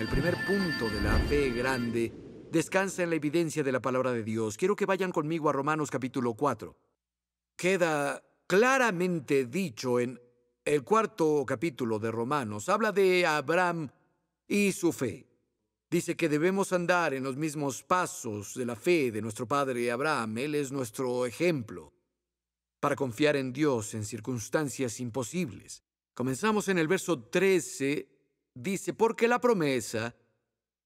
el primer punto de la fe grande, descansa en la evidencia de la palabra de Dios. Quiero que vayan conmigo a Romanos capítulo 4. Queda claramente dicho en el cuarto capítulo de Romanos. Habla de Abraham y su fe. Dice que debemos andar en los mismos pasos de la fe de nuestro padre Abraham. Él es nuestro ejemplo para confiar en Dios en circunstancias imposibles. Comenzamos en el verso 13 dice, porque la promesa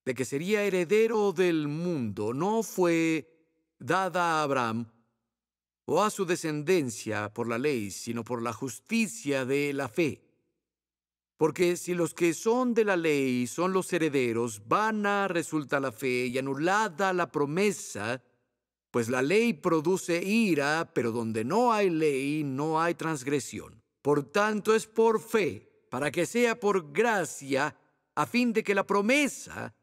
de que sería heredero del mundo no fue dada a Abraham o a su descendencia por la ley, sino por la justicia de la fe. Porque si los que son de la ley son los herederos, vana resulta la fe y anulada la promesa, pues la ley produce ira, pero donde no hay ley no hay transgresión. Por tanto es por fe para que sea por gracia, a fin de que la promesa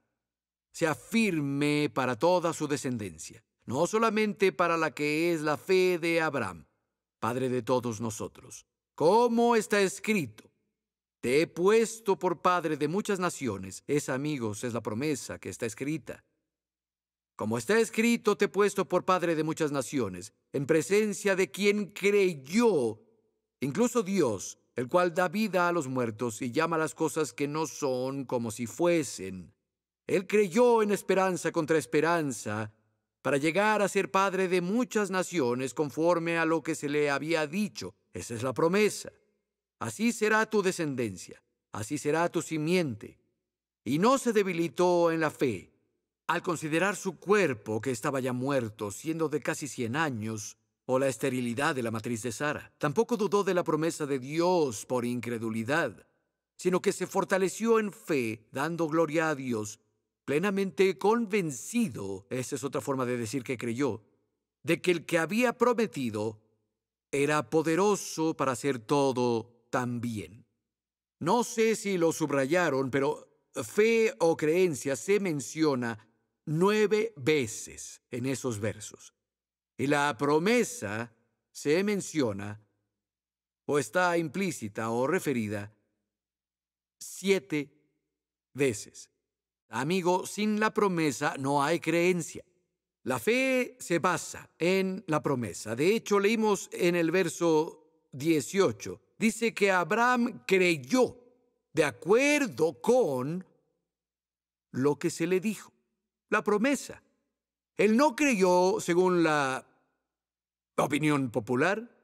sea firme para toda su descendencia, no solamente para la que es la fe de Abraham, Padre de todos nosotros. Como está escrito, te he puesto por Padre de muchas naciones, es amigos, es la promesa que está escrita. Como está escrito, te he puesto por Padre de muchas naciones, en presencia de quien creyó, incluso Dios, el cual da vida a los muertos y llama las cosas que no son como si fuesen. Él creyó en esperanza contra esperanza, para llegar a ser padre de muchas naciones conforme a lo que se le había dicho. Esa es la promesa. Así será tu descendencia, así será tu simiente. Y no se debilitó en la fe. Al considerar su cuerpo, que estaba ya muerto, siendo de casi cien años, o la esterilidad de la matriz de Sara. Tampoco dudó de la promesa de Dios por incredulidad, sino que se fortaleció en fe, dando gloria a Dios, plenamente convencido, esa es otra forma de decir que creyó, de que el que había prometido era poderoso para hacer todo también. No sé si lo subrayaron, pero fe o creencia se menciona nueve veces en esos versos. Y la promesa se menciona o está implícita o referida siete veces. Amigo, sin la promesa no hay creencia. La fe se basa en la promesa. De hecho, leímos en el verso 18, dice que Abraham creyó de acuerdo con lo que se le dijo, la promesa. Él no creyó según la opinión popular.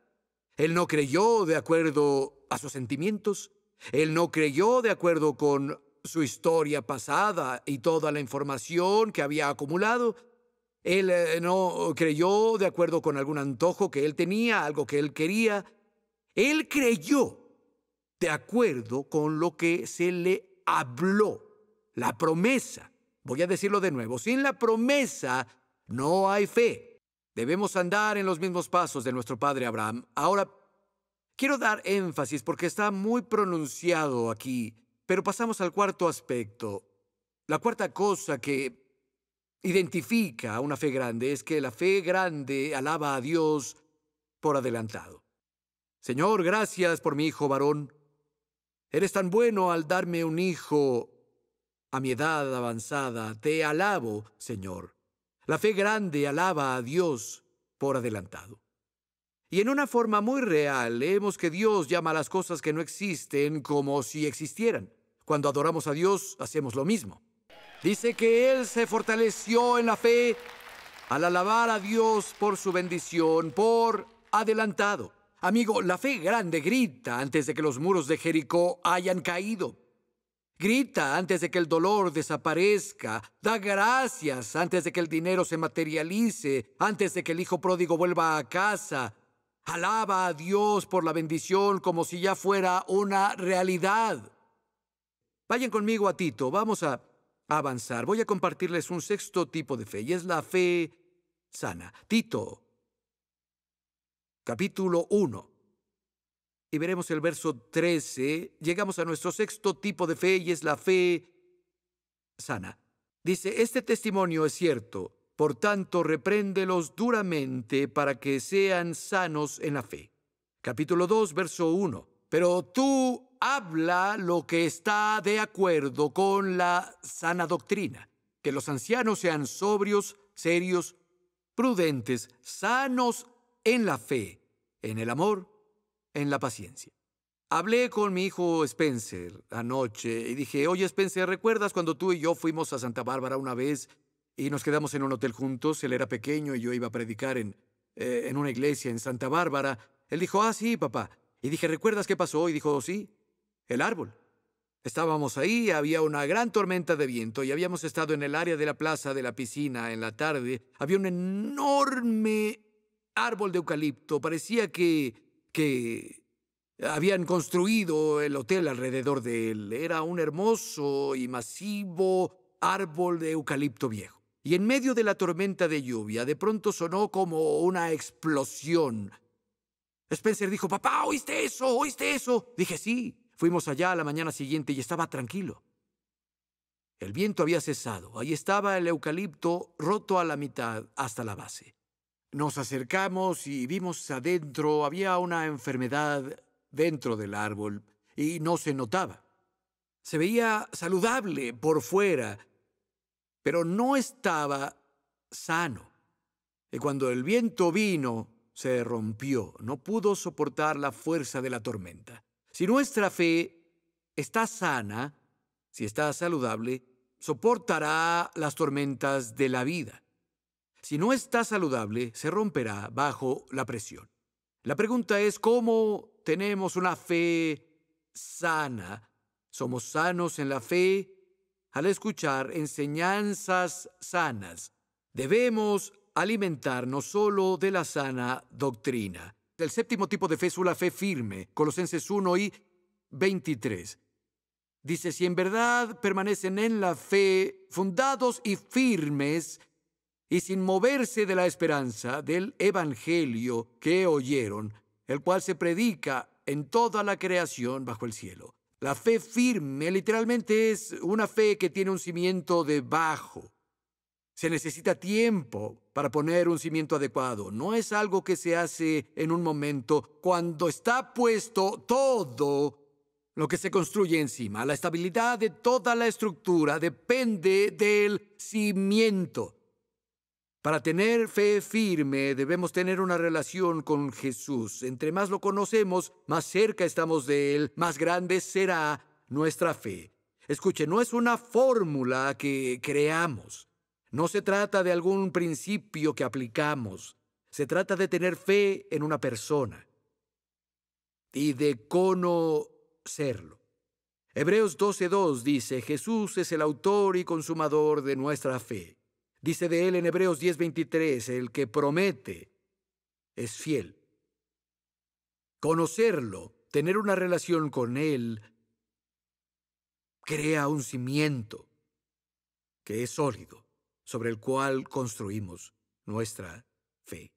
Él no creyó de acuerdo a sus sentimientos. Él no creyó de acuerdo con su historia pasada y toda la información que había acumulado. Él eh, no creyó de acuerdo con algún antojo que él tenía, algo que él quería. Él creyó de acuerdo con lo que se le habló, la promesa. Voy a decirlo de nuevo, sin la promesa no hay fe. Debemos andar en los mismos pasos de nuestro padre Abraham. Ahora, quiero dar énfasis porque está muy pronunciado aquí, pero pasamos al cuarto aspecto. La cuarta cosa que identifica a una fe grande es que la fe grande alaba a Dios por adelantado. Señor, gracias por mi hijo varón. Eres tan bueno al darme un hijo a mi edad avanzada. Te alabo, Señor. La fe grande alaba a Dios por adelantado. Y en una forma muy real leemos que Dios llama a las cosas que no existen como si existieran. Cuando adoramos a Dios hacemos lo mismo. Dice que Él se fortaleció en la fe al alabar a Dios por su bendición, por adelantado. Amigo, la fe grande grita antes de que los muros de Jericó hayan caído. Grita antes de que el dolor desaparezca. Da gracias antes de que el dinero se materialice, antes de que el hijo pródigo vuelva a casa. Alaba a Dios por la bendición como si ya fuera una realidad. Vayan conmigo a Tito, vamos a avanzar. Voy a compartirles un sexto tipo de fe y es la fe sana. Tito, capítulo 1 y veremos el verso 13, llegamos a nuestro sexto tipo de fe y es la fe sana. Dice, este testimonio es cierto, por tanto repréndelos duramente para que sean sanos en la fe. Capítulo 2, verso 1. Pero tú habla lo que está de acuerdo con la sana doctrina, que los ancianos sean sobrios, serios, prudentes, sanos en la fe, en el amor, en la paciencia. Hablé con mi hijo Spencer anoche y dije, oye Spencer, ¿recuerdas cuando tú y yo fuimos a Santa Bárbara una vez y nos quedamos en un hotel juntos? Él era pequeño y yo iba a predicar en, eh, en una iglesia en Santa Bárbara. Él dijo, ah, sí, papá. Y dije, ¿recuerdas qué pasó? Y dijo, sí, el árbol. Estábamos ahí, había una gran tormenta de viento y habíamos estado en el área de la plaza de la piscina en la tarde. Había un enorme árbol de eucalipto. Parecía que que habían construido el hotel alrededor de él. Era un hermoso y masivo árbol de eucalipto viejo. Y en medio de la tormenta de lluvia, de pronto sonó como una explosión. Spencer dijo, papá, ¿oíste eso? ¿Oíste eso? Dije, sí. Fuimos allá a la mañana siguiente y estaba tranquilo. El viento había cesado. Ahí estaba el eucalipto roto a la mitad hasta la base. Nos acercamos y vimos adentro había una enfermedad dentro del árbol y no se notaba. Se veía saludable por fuera, pero no estaba sano. Y cuando el viento vino, se rompió, no pudo soportar la fuerza de la tormenta. Si nuestra fe está sana, si está saludable, soportará las tormentas de la vida. Si no está saludable, se romperá bajo la presión. La pregunta es cómo tenemos una fe sana. Somos sanos en la fe al escuchar enseñanzas sanas. Debemos alimentarnos solo de la sana doctrina. El séptimo tipo de fe es una fe firme, Colosenses 1 y 23. Dice, si en verdad permanecen en la fe, fundados y firmes, y sin moverse de la esperanza del Evangelio que oyeron, el cual se predica en toda la creación bajo el cielo. La fe firme literalmente es una fe que tiene un cimiento debajo. Se necesita tiempo para poner un cimiento adecuado. No es algo que se hace en un momento. Cuando está puesto todo lo que se construye encima, la estabilidad de toda la estructura depende del cimiento. Para tener fe firme debemos tener una relación con Jesús. Entre más lo conocemos, más cerca estamos de Él, más grande será nuestra fe. Escuche, no es una fórmula que creamos. No se trata de algún principio que aplicamos. Se trata de tener fe en una persona y de conocerlo. Hebreos 12.2 dice, Jesús es el autor y consumador de nuestra fe. Dice de él en Hebreos 10:23, el que promete es fiel. Conocerlo, tener una relación con él, crea un cimiento que es sólido, sobre el cual construimos nuestra fe.